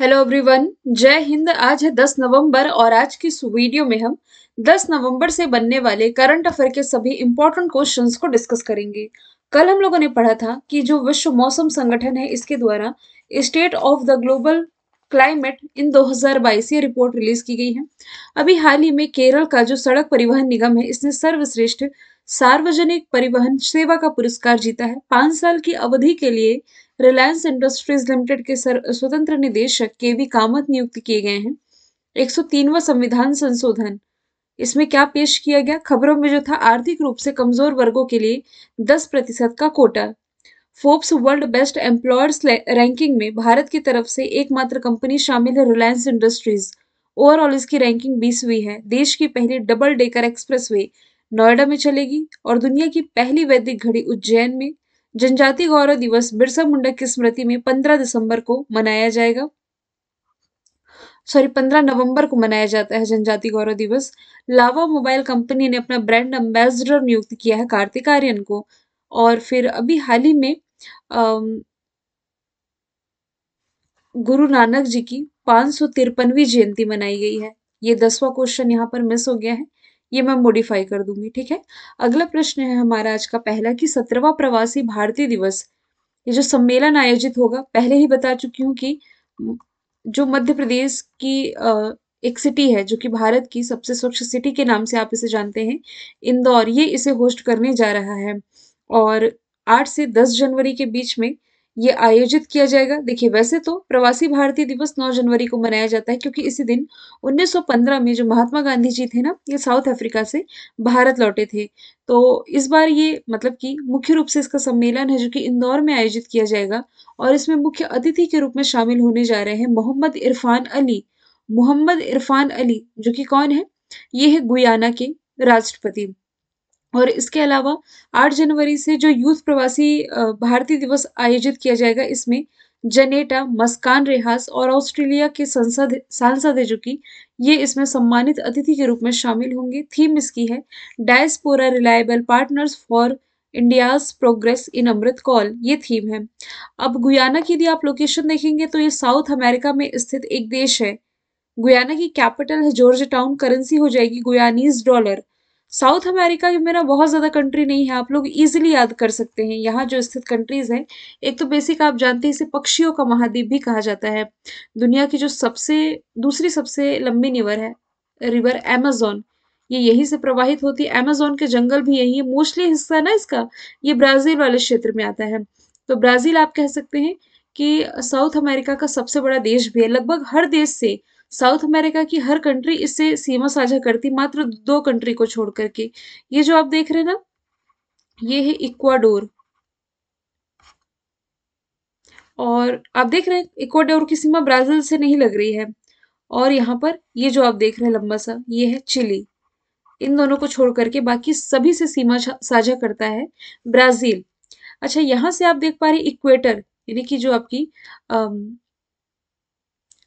hello everyone जय हिंद आज है 10 नवंबर और आज की इस वीडियो में हम 10 नवंबर से बनने वाले करंट अफेयर के सभी इंपॉर्टेंट क्वेश्चंस को डिस्कस करेंगे कल हम लोगों ने पढ़ा था कि जो विश्व मौसम संगठन है इसके द्वारा state of the global climate in 2022 ये रिपोर्ट रिलीज की गई है अभी हाल ही में केरल का जो सड़क परिवहन निगम है इसने सर्वश्रेष्ठ सार्वजनिक परिवहन सेवा का पुरस्कार जीता है पांच साल की अवधि के लिए रिलायंस इंडस्ट्रीज लिमिटेड के स्वतंत्र निदेशक के वी कामत नियुक्त किए गए हैं 103वां संविधान संशोधन इसमें क्या पेश किया गया खबरों में जो था आर्थिक रूप से कमजोर वर्गों के लिए 10 प्रतिशत का quota Forbes world best employers ranking में भारत की तरफ से एकमात्र कंपनी शामिल है रिलायंस इंडस्ट्रीज ओवरऑल इसकी रैंकिंग बीसवीं है देश की पहली डबल डेकर एक्सप्रेसवे नोएडा में चलेगी और दुनिया की पहली वैदिक घड़ी उज्जैन में जनजाति गौरव दिवस बिरसा मुंडा की स्मृति में 15 दिसंबर को मनाया जाएगा सॉरी 15 नवंबर को मनाया जाता है जनजाति गौरव दिवस लावा मोबाइल कंपनी ने अपना ब्रांड एम्बेसडर नियुक्त किया है कार्तिक आर्यन को और फिर अभी हाल ही में गुरु नानक जी की पांच सौ तिरपनवीं जयंती मनाई गई है ये दसवा क्वेश्चन यहाँ पर मिस हो गया है ये मैं मोडिफाई कर दूंगी ठीक है अगला प्रश्न है हमारा आज का पहला कि सत्रहवा प्रवासी भारतीय दिवस ये जो सम्मेलन आयोजित होगा पहले ही बता चुकी हूँ कि जो मध्य प्रदेश की एक सिटी है जो कि भारत की सबसे स्वच्छ सिटी के नाम से आप इसे जानते हैं इंदौर ये इसे होस्ट करने जा रहा है और आठ से दस जनवरी के बीच में ये आयोजित किया जाएगा देखिए वैसे तो प्रवासी भारतीय दिवस 9 जनवरी को मनाया जाता है क्योंकि इसी दिन 1915 में जो महात्मा गांधी जी थे ना ये साउथ अफ्रीका से भारत लौटे थे तो इस बार ये मतलब कि मुख्य रूप से इसका सम्मेलन है जो कि इंदौर में आयोजित किया जाएगा और इसमें मुख्य अतिथि के रूप में शामिल होने जा रहे हैं मोहम्मद इरफान अली मोहम्मद इरफान अली जो कि कौन है ये है गुयाना के राष्ट्रपति और इसके अलावा 8 जनवरी से जो यूथ प्रवासी भारतीय दिवस आयोजित किया जाएगा इसमें जनेटा मस्कान रेहास और ऑस्ट्रेलिया के संसद सांसद है जो कि ये इसमें सम्मानित अतिथि के रूप में शामिल होंगे थीम इसकी है diaspora reliable partners for India's progress in Amrit Kaal ये थीम है अब गुयाना की यदि आप लोकेशन देखेंगे तो ये साउथ अमेरिका में स्थित एक देश है गुयाना की कैपिटल है जॉर्ज टाउन करेंसी हो जाएगी गुयानीज डॉलर साउथ अमेरिका की मेरा बहुत ज़्यादा कंट्री नहीं है आप लोग इजीली याद कर सकते हैं यहाँ जो स्थित कंट्रीज़ हैं एक तो बेसिक आप जानते हैं इसे पक्षियों का महाद्वीप भी कहा जाता है दुनिया की जो सबसे दूसरी सबसे लंबी निवर है रिवर एमेजोन ये यहीं से प्रवाहित होती है अमेजोन के जंगल भी यही है मोस्टली हिस्सा ना इसका ये ब्राज़ील वाले क्षेत्र में आता है तो ब्राज़ील आप कह सकते हैं कि साउथ अमेरिका का सबसे बड़ा देश भी है लगभग हर देश से साउथ अमेरिका की हर कंट्री इससे सीमा साझा करती मात्र दो कंट्री को छोड़ करके ये जो आप देख रहे हैं ना ये है इक्वाडोर और आप देख रहे हैं इक्वाडोर की सीमा ब्राजील से नहीं लग रही है और यहाँ पर ये जो आप देख रहे हैं लंबा सा ये है चिली इन दोनों को छोड़ करके बाकी सभी से सीमा साझा करता है ब्राजील अच्छा यहाँ से आप देख पा रहे इक्वेटर यानी कि जो आपकी अम्म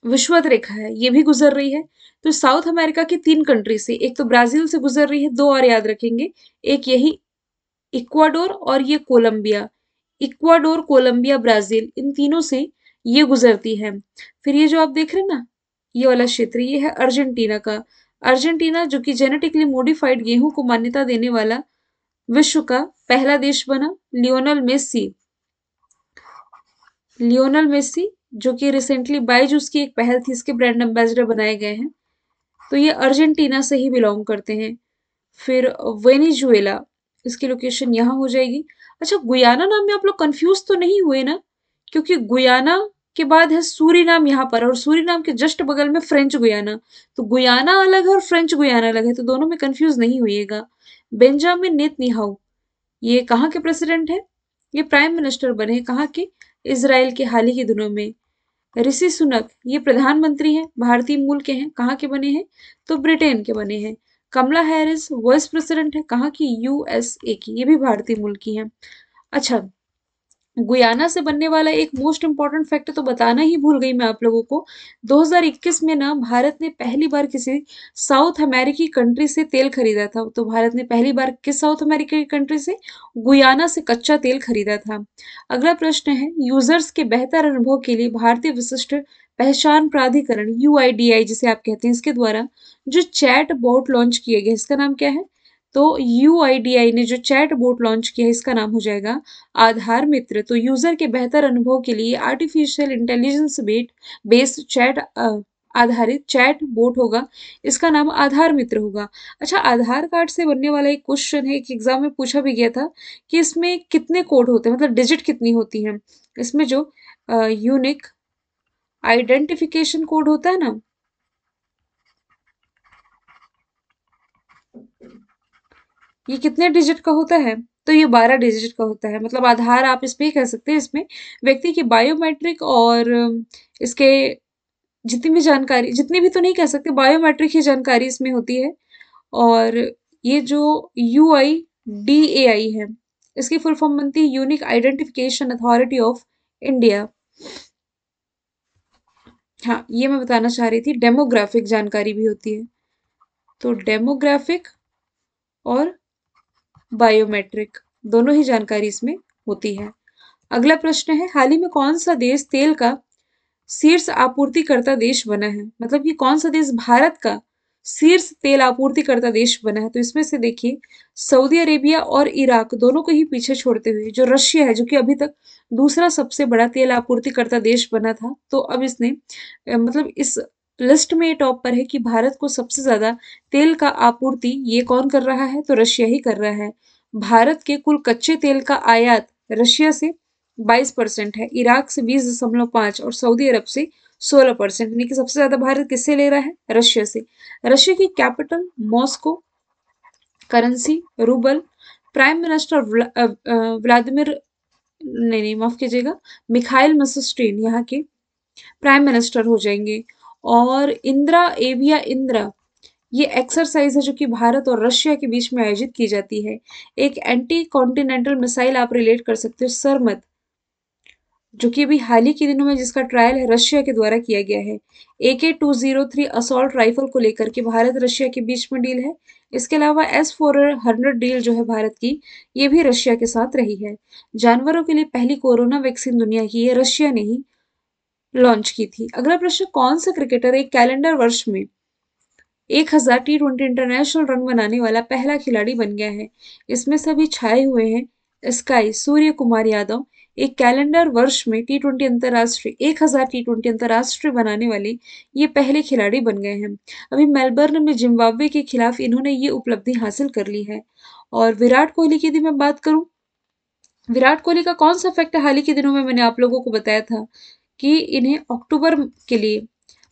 विश्वत रेखा है ये भी गुजर रही है तो साउथ अमेरिका की तीन कंट्री से एक तो ब्राजील से गुजर रही है दो और याद रखेंगे एक यही इक्वाडोर और ये कोलंबिया इक्वाडोर कोलंबिया ब्राजील इन तीनों से ये गुजरती है फिर ये जो आप देख रहे हैं ना ये वाला क्षेत्र ये है अर्जेंटीना का अर्जेंटीना जो कि जेनेटिकली मॉडिफाइड गेहूं को मान्यता देने वाला विश्व का पहला देश बना लियोनल मेसी लियोनल मेसी जो कि रिसेंटली बाईजूस की एक पहल थी इसके ब्रांड एम्बेसडर बनाए गए हैं तो ये अर्जेंटीना से ही बिलोंग करते हैं फिर वेनिजुएला इसकी लोकेशन यहाँ हो जाएगी अच्छा गुयाना नाम में आप लोग कन्फ्यूज तो नहीं हुए ना क्योंकि गुयाना के बाद है सूरी नाम यहाँ पर और सूरी नाम के जस्ट बगल में फ्रेंच गुयाना तो गुयाना अलग है और फ्रेंच गुयाना अलग है तो दोनों में कन्फ्यूज नहीं हुईगा बेंजामिन नेत ये कहाँ के प्रेसिडेंट है ये प्राइम मिनिस्टर बने कहाँ के इसराइल के हाल ही के दिनों में ऋषि सुनक ये प्रधानमंत्री हैं भारतीय मूल के हैं कहाँ के बने हैं तो ब्रिटेन के बने हैं कमला हैरिस वाइस प्रेसिडेंट है कहाँ की यूएसए की ये भी भारतीय मूल की हैं अच्छा गुयाना से बनने वाला एक मोस्ट इम्पॉर्टेंट फैक्ट तो बताना ही भूल गई मैं आप लोगों को 2021 में ना भारत ने पहली बार किसी साउथ अमेरिकी कंट्री से तेल खरीदा था तो भारत ने पहली बार किस साउथ अमेरिकी कंट्री से गुयाना से कच्चा तेल खरीदा था अगला प्रश्न है यूजर्स के बेहतर अनुभव के लिए भारतीय विशिष्ट पहचान प्राधिकरण यू जिसे आप कहते हैं इसके द्वारा जो चैट बॉट लॉन्च किया गया इसका नाम क्या है तो यू ने जो चैट बोट लॉन्च किया है इसका नाम हो जाएगा आधार मित्र तो यूज़र के बेहतर अनुभव के लिए आर्टिफिशियल इंटेलिजेंस बेट बेस्ड चैट आधारित चैट बोट होगा इसका नाम आधार मित्र होगा अच्छा आधार कार्ड से बनने वाला एक क्वेश्चन है एक एग्ज़ाम में पूछा भी गया था कि इसमें कितने कोड होते हैं मतलब डिजिट कितनी होती हैं इसमें जो यूनिक आइडेंटिफिकेशन कोड होता है ना ये कितने डिजिट का होता है तो ये बारह डिजिट का होता है मतलब आधार आप इस पर ही कह सकते हैं इसमें व्यक्ति की बायोमेट्रिक और इसके जितनी भी जानकारी जितनी भी तो नहीं कह सकते बायोमेट्रिक ही जानकारी इसमें होती है और ये जो यू आई डी ए आई है इसकी फुल फॉर्म बनती है unique identification authority of India हाँ ये मैं बताना चाह रही थी डेमोग्राफिक जानकारी भी होती है तो डेमोग्राफिक और बायोमेट्रिक दोनों ही जानकारी इसमें होती है अगला प्रश्न है हाल ही में कौन सा देश तेल का शीर्ष आपूर्तिकर्ता देश बना है मतलब कि कौन सा देश भारत का शीर्ष तेल आपूर्तिकर्ता देश बना है तो इसमें से देखिए सऊदी अरेबिया और इराक दोनों को ही पीछे छोड़ते हुए जो रशिया है जो कि अभी तक दूसरा सबसे बड़ा तेल आपूर्तिकर्ता देश बना था तो अब इसने मतलब इस लिस्ट में टॉप पर है कि भारत को सबसे ज़्यादा तेल का आपूर्ति ये कौन कर रहा है तो रशिया ही कर रहा है भारत के कुल कच्चे तेल का आयात रशिया से 22 परसेंट है इराक से बीस दशमलव पांच और सऊदी अरब से 16 परसेंट यानी कि सबसे ज़्यादा भारत किससे ले रहा है रशिया से रशिया की capital Moscow currency rouble prime minister Vladimir नहीं नहीं माफ़ कीजिएगा मिखाइल मसुस्टीन यहाँ के प्राइम मिनिस्टर हो जाएंगे और इंदिरा एविया इंदिरा ये एक्सरसाइज है जो कि भारत और रशिया के बीच में आयोजित की जाती है एक एंटी कॉन्टिनेंटल मिसाइल आप रिलेट कर सकते हो सरमत जो कि अभी हाल ही के दिनों में जिसका ट्रायल है रशिया के द्वारा किया गया है A K two zero three assault rifle को लेकर के भारत रशिया के बीच में डील है इसके अलावा एस फोर हंड्रेड डील जो है भारत की ये भी रशिया के साथ रही है जानवरों के लिए पहली कोरोना वैक्सीन दुनिया की है रशिया ने ही लॉन्च की थी अगला प्रश्न कौन सा क्रिकेटर एक कैलेंडर वर्ष में एक हजार टी ट्वेंटी इंटरनेशनल रन बनाने वाला पहला खिलाड़ी बन गया है इसमें सभी छाए हुए हैं स्काई सूर्य कुमार यादव एक कैलेंडर वर्ष में टी ट्वेंटी अंतर्राष्ट्रीय एक हज़ार टी ट्वेंटी अंतर्राष्ट्रीय बनाने वाले ये पहले खिलाड़ी बन गए हैं अभी मेलबर्न में जिम्बाब्वे के खिलाफ इन्होंने ये उपलब्धि हासिल कर ली है और विराट कोहली की यदि मैं बात करूं विराट कोहली का कौन सा फैक्ट हाल ही के दिनों में मैंने आप लोगों को बताया था कि इन्हें अक्टूबर के लिए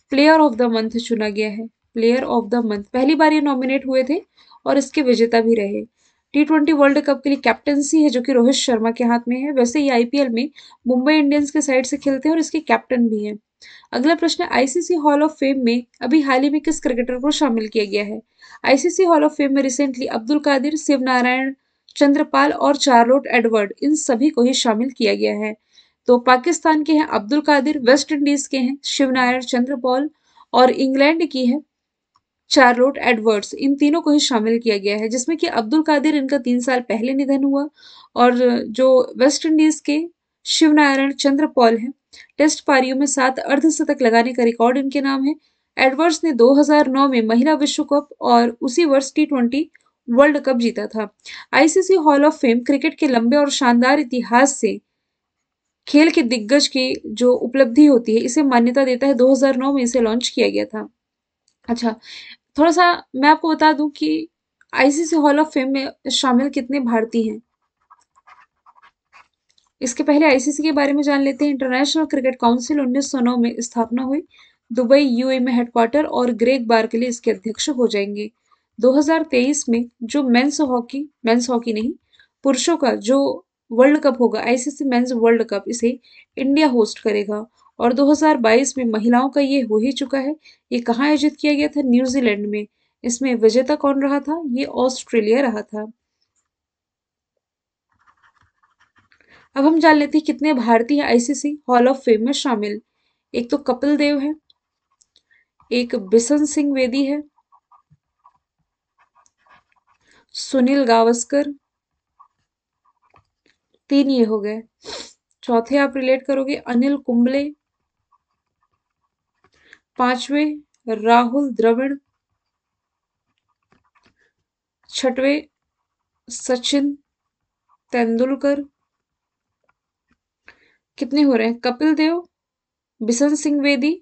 प्लेयर ऑफ द मंथ चुना गया है प्लेयर ऑफ द मंथ पहली बार ये नॉमिनेट हुए थे और इसके विजेता भी रहे टी ट्वेंटी वर्ल्ड कप के लिए कैप्टनसी है जो कि रोहित शर्मा के हाथ में है वैसे ये आईपीएल में मुंबई इंडियंस के साइड से खेलते हैं और इसके कैप्टन भी हैं अगला प्रश्न आईसीसी हॉल ऑफ फेम में अभी हाल ही में किस क्रिकेटर को शामिल किया गया है आईसीसी हॉल ऑफ फेम में recently Abdul Qadir Shivnarine Chanderpaul और चार्लोट एडवर्ड इन सभी को ही शामिल किया गया है तो पाकिस्तान के हैं अब्दुल कादिर वेस्ट इंडीज के हैं शिव चंद्र पॉल और इंग्लैंड की है चार्लोट एडवर्ड्स इन तीनों को ही शामिल किया गया है जिसमें कि अब्दुल कादिर इनका तीन साल पहले निधन हुआ और जो वेस्ट इंडीज के शिव नारायण पॉल हैं टेस्ट पारियों में सात अर्धशतक लगाने का रिकॉर्ड इनके नाम है एडवर्ड्स ने 2009 में महिला विश्व कप और उसी वर्ष टी ट्वेंटी वर्ल्ड कप जीता था ICC hall of fame cricket के लंबे और शानदार इतिहास से खेल के दिग्गज की जो उपलब्धि होती है इसे मान्यता देता है 2009 में इसे लॉन्च किया गया था अच्छा थोड़ा सा मैं आपको बता दूं कि आईसीसी हॉल ऑफ फेम में शामिल कितने भारतीय हैं इसके पहले आईसीसी के बारे में जान लेते हैं इंटरनेशनल क्रिकेट काउंसिल 1909 में स्थापना हुई दुबई यूए में हेडक्वार्टर और ग्रेग बार के लिए इसके अध्यक्ष हो जाएंगे 2023 में जो मेंस हॉकी मेंस हॉकी नहीं पुरुषों का जो वर्ल्ड कप होगा आईसीसी मेंस वर्ल्ड कप इसे इंडिया होस्ट करेगा और 2022 में महिलाओं का ये हो ही चुका है ये कहाँ आयोजित किया गया था न्यूजीलैंड में इसमें विजेता कौन रहा था ये ऑस्ट्रेलिया रहा था अब हम जान लेते हैं कितने भारतीय आईसीसी हॉल ऑफ फेम में शामिल एक तो कपिल देव है एक बिसन सिंह वेदी है सुनील गावस्कर तीन ये हो गए चौथे आप रिलेट करोगे अनिल कुंबले पांचवे राहुल द्रविड़ छठवे सचिन तेंदुलकर कितने हो रहे हैं कपिल देव बिशन सिंह वेदी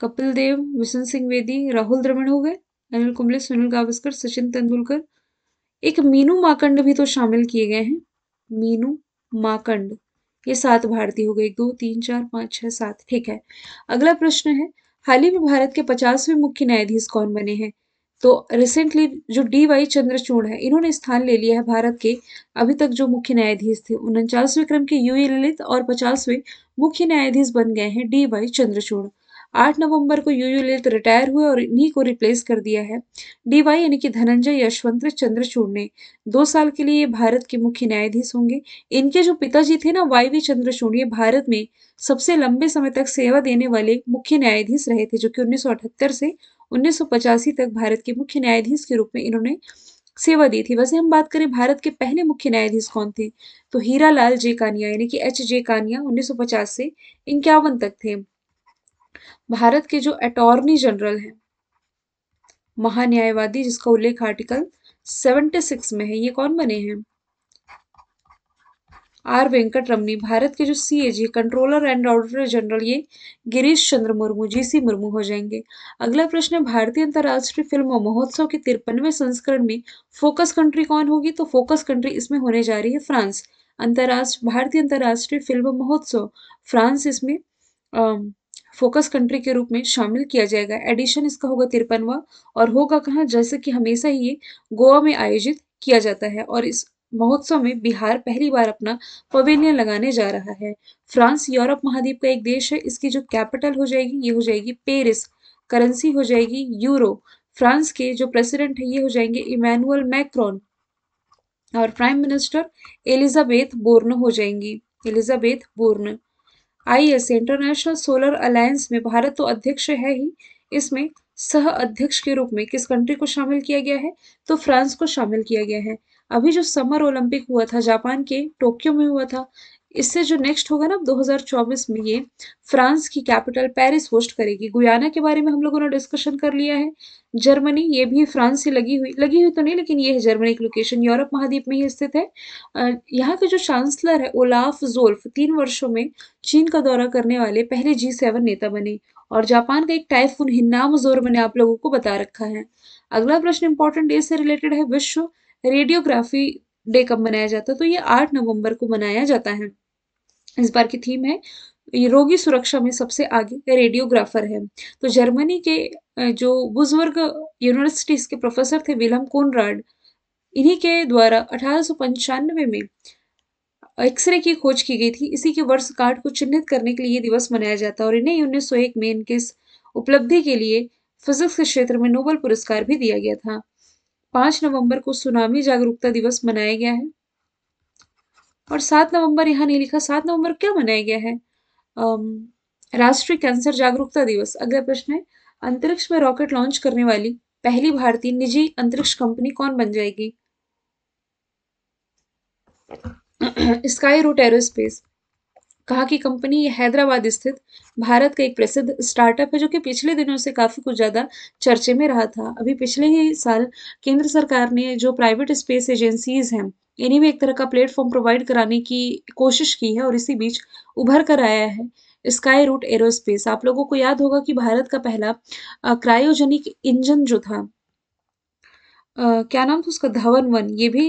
कपिल देव बिशन सिंह वेदी राहुल द्रविड़ हो गए अनिल कुंबले सुनील गावस्कर सचिन तेंदुलकर एक मीनू माकंड भी तो शामिल किए गए हैं मीनू माकंड ये सात भारतीय हो गए दो तीन चार पाँच छः सात ठीक है अगला प्रश्न है हाल ही में भारत के पचासवें मुख्य न्यायाधीश कौन बने हैं तो रिसेंटली जो डी वाई चंद्रचूड़ है इन्होंने स्थान ले लिया है भारत के अभी तक जो मुख्य न्यायाधीश थे उनचासवें क्रम के यू ए ललित और पचासवें मुख्य न्यायाधीश बन गए हैं डी वाई चंद्रचूड़ आठ नवंबर को यूयू ललित रिटायर हुए और इन्हीं को रिप्लेस कर दिया है डीवाई यानी कि धनंजय यशवंत चंद्रचूड़ ने दो साल के लिए भारत के मुख्य न्यायाधीश होंगे इनके जो पिताजी थे ना वाई वी चंद्रचूड़ ये भारत में सबसे लंबे समय तक सेवा देने वाले मुख्य न्यायाधीश रहे थे जो कि उन्नीस से उन्नीस तक भारत के मुख्य न्यायाधीश के रूप में इन्होंने सेवा दी थी वैसे हम बात करें भारत के पहले मुख्य न्यायाधीश कौन थे तो हीरा लाल जे कानिया यानी कि एच जे कानिया उन्नीस से इक्यावन तक थे भारत के जो अटॉर्नी जनरल हैं महान्यायवादी जिसका उल्लेख आर्टिकल 76 में है ये कौन बने हैं आर वेंकट रमनी भारत के जो C G controller and auditor general ये गिरीश चंद्र मुर्मू जी सी मुर्मू हो जाएंगे अगला प्रश्न भारतीय अंतर्राष्ट्रीय फिल्म महोत्सव के तिरपनवे संस्करण में फोकस कंट्री कौन होगी तो फोकस कंट्री इसमें होने जा रही है फ्रांस अंतर्राष्ट्रीय भारतीय अंतर्राष्ट्रीय फिल्म महोत्सव फ्रांस इसमें फोकस कंट्री के रूप में शामिल किया जाएगा एडिशन इसका होगा तिरपनवा और होगा कहाँ जैसे कि हमेशा ही ये गोवा में आयोजित किया जाता है और इस महोत्सव में बिहार पहली बार अपना पवेलियन लगाने जा रहा है फ्रांस यूरोप महाद्वीप का एक देश है इसकी जो कैपिटल हो जाएगी ये हो जाएगी पेरिस करेंसी हो जाएगी यूरो फ्रांस के जो प्रेसिडेंट है ये हो जाएंगे इमैनुअल मैक्रॉन और प्राइम मिनिस्टर एलिजाबेथ बोर्न हो जाएंगी Elisabeth Borne as International Solar Alliance में भारत तो अध्यक्ष है ही इसमें सह अध्यक्ष के रूप में किस कंट्री को शामिल किया गया है तो फ्रांस को शामिल किया गया है अभी जो समर ओलंपिक हुआ था जापान के टोक्यो में हुआ था इससे जो नेक्स्ट होगा ना 2024 में ये फ्रांस की कैपिटल पेरिस होस्ट करेगी गुयाना के बारे में हम लोगों ने डिस्कशन कर लिया है जर्मनी ये भी फ्रांस से लगी हुई लगी हुई तो नहीं लेकिन ये है जर्मनी की लोकेशन यूरोप महाद्वीप में ही स्थित है यहाँ के जो चांसलर है ओलाफ जोल्फ तीन वर्षों में चीन का दौरा करने वाले पहले जी सेवन नेता बने और जापान का एक टाइफून हिन्नाम जोर मैंने आप लोगों को बता रखा है अगला प्रश्न इंपॉर्टेंट डे से रिलेटेड है विश्व रेडियोग्राफी डे कब मनाया जाता है तो ये आठ नवंबर को मनाया जाता है इस बार की थीम है रोगी सुरक्षा में सबसे आगे रेडियोग्राफर है तो जर्मनी के जो बुजुर्ग यूनिवर्सिटीज के प्रोफेसर थे विलम कोनराड इन्हीं के द्वारा अठारह में एक्सरे की खोज की गई थी इसी के वर्ष कार्ड को चिन्हित करने के लिए ये दिवस मनाया जाता है और इन्हें उन्नीस में इनके उपलब्धि के लिए फिजिक्स के क्षेत्र में नोबल पुरस्कार भी दिया गया था पांच नवंबर को सुनामी जागरूकता दिवस मनाया गया है और सात नवंबर यहाँ नहीं लिखा सात नवंबर क्या मनाया गया है राष्ट्रीय कैंसर जागरूकता दिवस अगला प्रश्न है अंतरिक्ष में रॉकेट लॉन्च करने वाली पहली भारतीय निजी अंतरिक्ष कंपनी कौन बन जाएगी स्काई रूट एरोस्पेस कहा कि कंपनी हैदराबाद स्थित भारत का एक प्रसिद्ध स्टार्टअप है जो कि पिछले दिनों से काफ़ी कुछ ज़्यादा चर्चे में रहा था अभी पिछले ही साल केंद्र सरकार ने जो प्राइवेट स्पेस एजेंसीज हैं इन्हें भी एक तरह का प्लेटफॉर्म प्रोवाइड कराने की कोशिश की है और इसी बीच उभर कर आया है स्काई रूट एरोस्पेस आप लोगों को याद होगा कि भारत का पहला क्रायोजेनिक इंजन जो था आ, क्या नाम था उसका धवन वन ये भी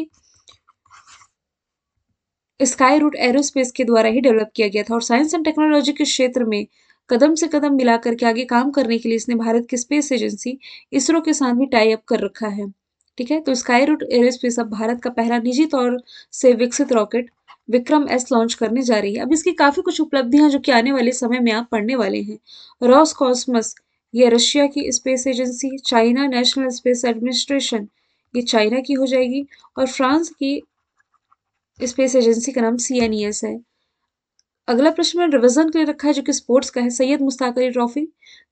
स्काई रूट एरोस्पेस के द्वारा ही डेवलप किया गया था और साइंस एंड टेक्नोलॉजी के क्षेत्र में कदम से कदम मिलाकर के आगे काम करने के लिए इसने भारत की स्पेस एजेंसी इसरो के साथ भी टाई अप कर रखा है ठीक है तो स्काई रूट एरोस्पेस अब भारत का पहला निजी तौर से विकसित रॉकेट विक्रम एस लॉन्च करने जा रही है अब इसकी काफ़ी कुछ उपलब्धियां जो कि आने वाले समय में आप पढ़ने वाले हैं रॉस कॉस्मस ये रशिया की space agency China National Space Administration ये चाइना की हो जाएगी और फ्रांस की स्पेस एजेंसी का नाम सी e है अगला प्रश्न मैंने रिविजन के लिए रखा है जो कि स्पोर्ट्स का है सैयद मुस्ताक अली ट्रॉफी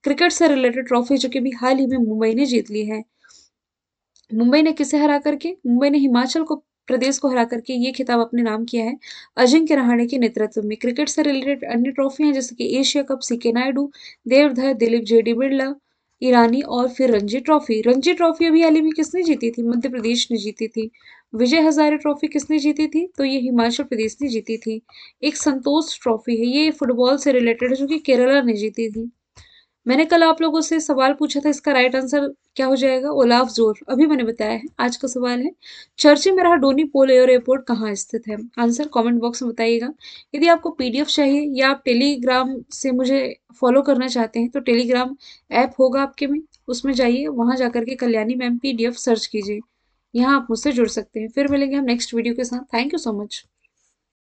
क्रिकेट से रिलेटेड ट्रॉफी जो कि भी हाल ही में मुंबई ने जीत ली है मुंबई ने किसे हरा करके मुंबई ने हिमाचल को प्रदेश को हरा करके ये खिताब अपने नाम किया है अजिंक्य रहाणे के नेतृत्व में क्रिकेट से रिलेटेड अन्य ट्रॉफी हैं जैसे कि Asia cup C Nayudu Deodhar Duleep J D Birla Irani और फिर रणजी ट्रॉफी रणजी ट्रॉफी अभी हाल ही में किसने जीती थी मध्य प्रदेश ने जीती थी विजय हजारे ट्रॉफी किसने जीती थी तो ये हिमाचल प्रदेश ने जीती थी एक संतोष ट्रॉफी है ये फुटबॉल से रिलेटेड है जो कि केरला ने जीती थी मैंने कल आप लोगों से सवाल पूछा था इसका राइट आंसर क्या हो जाएगा ओलाफ जोर अभी मैंने बताया है आज का सवाल है चर्चे में रहा डोनी पोल एयर एयरपोर्ट कहाँ स्थित है आंसर कमेंट बॉक्स में बताइएगा यदि आपको पीडीएफ चाहिए या आप टेलीग्राम से मुझे फॉलो करना चाहते हैं तो टेलीग्राम ऐप होगा आपके में उसमें जाइए वहाँ जाकर के कल्याणी मैम पी सर्च कीजिए यहाँ आप मुझसे जुड़ सकते हैं फिर मिलेंगे हम नेक्स्ट वीडियो के साथ थैंक यू सो मच